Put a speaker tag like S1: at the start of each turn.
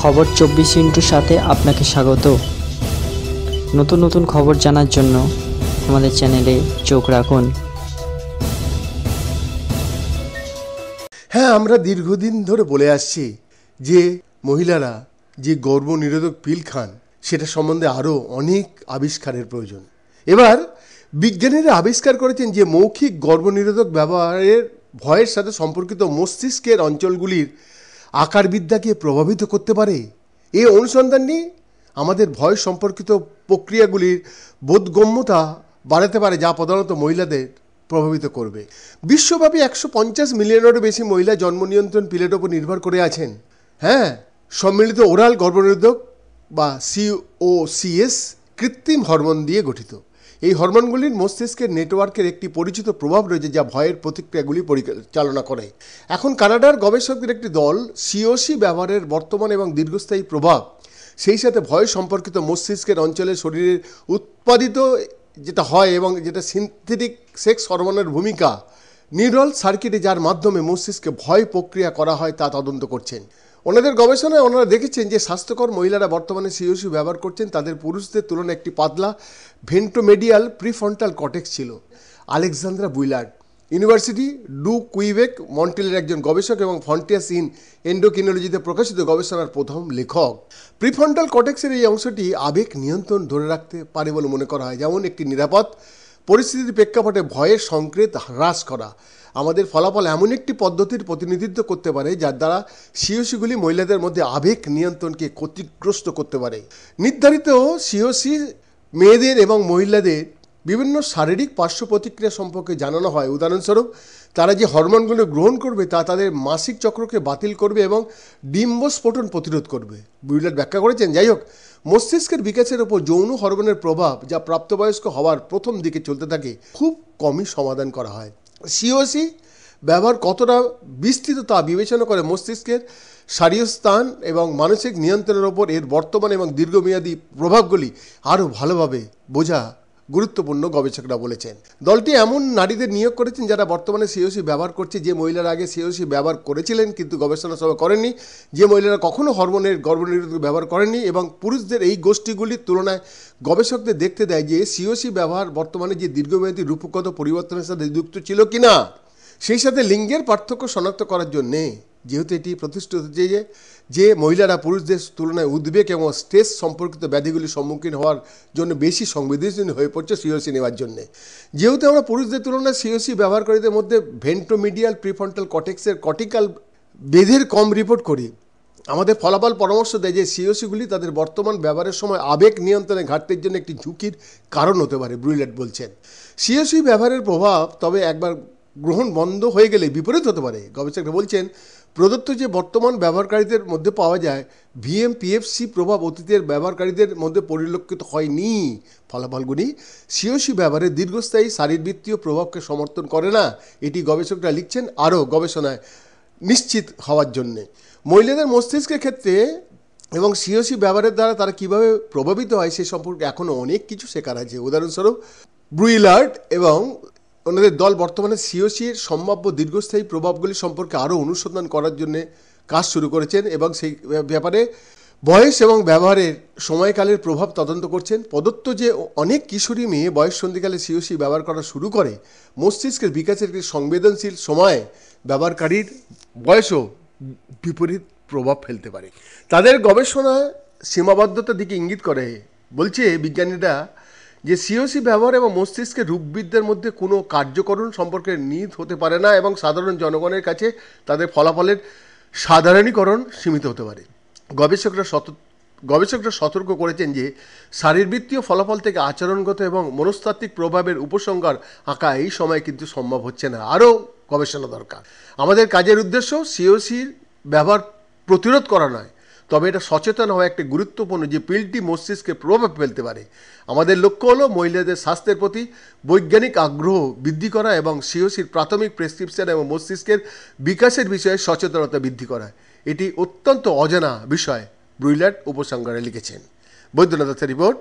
S1: খবর চব্বিশ ইন্টুর সাথে আপনাকে স্বাগত নতুন নতুন খবর জানার জন্য আমাদের চ্যানেলে চোখ রাখুন হ্যাঁ আমরা দীর্ঘদিন ধরে বলে আসছি যে মহিলারা যে গর্ব নিরোধক পিল খান সেটা সম্বন্ধে আরও অনেক আবিষ্কারের প্রয়োজন এবার বিজ্ঞানীরা আবিষ্কার করেছেন যে মৌখিক গর্ব নিরোধক ব্যবহারের ভয়ের সাথে সম্পর্কিত মস্তিষ্কের অঞ্চলগুলির আকারবিদ্যাকে প্রভাবিত করতে পারে এ অনুসন্ধান নিয়ে আমাদের ভয় সম্পর্কিত প্রক্রিয়াগুলির বোধগম্যতা বাড়াতে পারে যা প্রধানত মহিলাদের প্রভাবিত করবে বিশ্বব্যাপী একশো পঞ্চাশ মিলিয়নেরও বেশি মহিলা জন্ম নিয়ন্ত্রণ পিলের ওপর নির্ভর করে আছেন হ্যাঁ সম্মিলিত ওরাল গর্ভনিরোধক বা সিওসিএস কৃত্রিম হরমোন দিয়ে গঠিত এই হরমোনগুলির মস্তিষ্কের নেটওয়ার্কের একটি পরিচিত প্রভাব রয়েছে যা ভয়ের প্রতিক্রিয়াগুলি পরিচালনা করে এখন কানাডার গবেষকদের একটি দল সিওসি ব্যবহারের বর্তমান এবং দীর্ঘস্থায়ী প্রভাব সেই সাথে ভয় সম্পর্কিত মস্তিষ্কের অঞ্চলে শরীরের উৎপাদিত যেটা হয় এবং যেটা সিনথেটিক সেক্স হরমোনের ভূমিকা নিউরাল সার্কিটে যার মাধ্যমে মস্তিষ্কে ভয় প্রক্রিয়া করা হয় তা তদন্ত করছেন ওনাদের গবেষণায় ওনারা দেখেছেন যে স্বাস্থ্যকর মহিলারা বর্তমানে সিওসি ব্যবহার করছেন তাদের পুরুষদের তুলনায় একটি পাতলা ভেন্টোমেডিয়াল প্রিফ্রন্টাল কটেক্স ছিল Alexandra Bouillard university du Quebec মন্টেলের একজন গবেষক এবং ফন্টিয়াস ইন এন্ডোকিনোলজিতে প্রকাশিত গবেষণার প্রথম লেখক প্রিফ্রন্টাল কটেক্সের এই অংশটি আবেগ নিয়ন্ত্রণ ধরে রাখতে পারে বলে মনে করা হয় যেমন একটি নিরাপদ পরিস্থিতির প্রেক্ষাপটে ভয়ের সংকেত হ্রাস করা আমাদের ফলাফল এমন একটি পদ্ধতির প্রতিনিধিত্ব করতে পারে যার দ্বারা সিওসিগুলি মহিলাদের মধ্যে আবেগ নিয়ন্ত্রণকে ক্ষতিগ্রস্ত করতে পারে নির্ধারিত সিওসি মেয়েদের এবং মহিলাদের বিভিন্ন শারীরিক পার্শ্ব প্রতিক্রিয়া সম্পর্কে জানানো হয় উদাহরণস্বরূপ তারা যে হরমোনগুলো গ্রহণ করবে তা তাদের মাসিক চক্রকে বাতিল করবে এবং ডিম্বস্ফোটন প্রতিরোধ করবে বিউলার ব্যাখ্যা করেছেন যাই হোক মস্তিষ্কের বিকাশের উপর যৌন হরমোনের প্রভাব যা প্রাপ্তবয়স্ক হওয়ার প্রথম দিকে চলতে থাকে খুব কমই সমাধান করা হয় সিওসি ব্যবহার কতটা বিস্তৃত তা বিবেচনা করে মস্তিষ্কের শারীয় স্থান এবং মানসিক নিয়ন্ত্রণের ওপর এর বর্তমান এবং দীর্ঘমেয়াদী প্রভাবগুলি আরও ভালোভাবে বোঝা গুরুত্বপূর্ণ গবেষকরা বলেছেন দলটি এমন নারীদের নিয়োগ করেছেন যারা বর্তমানে সিওসি ব্যবহার করছে যে মহিলারা আগে সিওসি ব্যবহার করেছিলেন কিন্তু গবেষণা সভা করেননি যে মহিলারা কখনো হরমোনের গর্ভনিরোধক ব্যবহার করেননি এবং পুরুষদের এই গোষ্ঠীগুলির তুলনায় গবেষকদের দেখতে দেয় যে সিওসি ব্যবহার বর্তমানে যে দীর্ঘমেয়াদী রূপগত পরিবর্তনের সাথে যুক্ত ছিল কিনা সেই সাথে লিঙ্গের পার্থক্য শনাক্ত করার জন্যে যেহেতু এটি প্রতিষ্ঠিত হচ্ছে যে যে মহিলারা পুরুষদের তুলনায় উদ্বেগ এবং স্ট্রেস সম্পর্কিত ব্যাধিগুলির সম্মুখীন হওয়ার জন্য বেশি সংবেদনশীল হয়ে পড়ছে সিওসি নেওয়ার জন্যে যেহেতু আমরা পুরুষদের তুলনায় সিওসি ব্যবহারকারীদের মধ্যে ভেন্টোমিডিয়াল প্রিফন্টাল কটেক্সের কটিক্যাল বেধের কম রিপোর্ট করি আমাদের ফলাফল পরামর্শ দেয় যে সিওসিগুলি তাদের বর্তমান ব্যবহারের সময় আবেগ নিয়ন্ত্রণে ঘাটতির জন্য একটি ঝুঁকির কারণ হতে পারে ব্রুইলেট বলছেন সিওসি ব্যবহারের প্রভাব তবে একবার গ্রহণ বন্ধ হয়ে গেলে বিপরীত হতে পারে গবেষকরা বলছেন প্রদত্ত যে বর্তমান ব্যবহারকারীদের মধ্যে পাওয়া যায় ভিএমপিএফসি প্রভাব অতীতের ব্যবহারকারীদের মধ্যে পরিলক্ষিত হয়নি ফলাফলগুলি সিওসি ব্যবহারের দীর্ঘস্থায়ী শারীরবৃত্তীয় প্রভাবকে সমর্থন করে না এটি গবেষকরা লিখছেন আরও গবেষণায় নিশ্চিত হওয়ার জন্যে মহিলাদের মস্তিষ্কের ক্ষেত্রে এবং সিওসি ব্যবহারের দ্বারা তারা কিভাবে প্রভাবিত হয় সে সম্পর্কে এখনও অনেক কিছু শেখার আছে উদাহরণস্বরূপ ব্রুইলার্ট এবং ওনাদের দল বর্তমানে সিওসির সম্ভাব্য দীর্ঘস্থায়ী প্রভাবগুলি সম্পর্কে আরও অনুসন্ধান করার জন্যে কাজ শুরু করেছেন এবং সেই ব্যাপারে বয়স এবং ব্যবহারের সময়কালের প্রভাব তদন্ত করছেন প্রদত্ত যে অনেক কিশোরী মেয়ে বয়স সন্ধিকালে সিওসি ব্যবহার করা শুরু করে মস্তিষ্কের বিকাশের একটি সংবেদনশীল সময়ে ব্যবহারকারীর বয়সও বিপরীত প্রভাব ফেলতে পারে তাদের গবেষণা সীমাবদ্ধতার দিকে ইঙ্গিত করে বলছে বিজ্ঞানীরা যে সিওসি ব্যবহার এবং মস্তিষ্কের রূপবিদদের মধ্যে কোনো কার্যকরণ সম্পর্কে নিহিত হতে পারে না এবং সাধারণ জনগণের কাছে তাদের ফলাফলের সাধারণীকরণ সীমিত হতে পারে গবেষকরা সত গবেষকরা সতর্ক করেছেন যে শারীরবৃত্তীয় ফলাফল থেকে আচরণগত এবং মনস্তাত্ত্বিক প্রভাবের উপসংহার আঁকা এই সময় কিন্তু সম্ভব হচ্ছে না আরও গবেষণা দরকার আমাদের কাজের উদ্দেশ্য সিওসির ব্যবহার প্রতিরোধ করা নয় তবে এটা সচেতন হওয়া একটি গুরুত্বপূর্ণ যে পিলটি মস্তিষ্কে প্রভাব ফেলতে পারে আমাদের লক্ষ্য হলো মহিলাদের স্বাস্থ্যের প্রতি বৈজ্ঞানিক আগ্রহ বৃদ্ধি করা এবং সিওসির প্রাথমিক প্রেসক্রিপশন এবং মস্তিষ্কের বিকাশের বিষয়ে সচেতনতা বৃদ্ধি করা এটি অত্যন্ত অজানা বিষয় ব্রুইলার উপসংহারে লিখেছেন বৈদ্যনাথ রিপোর্ট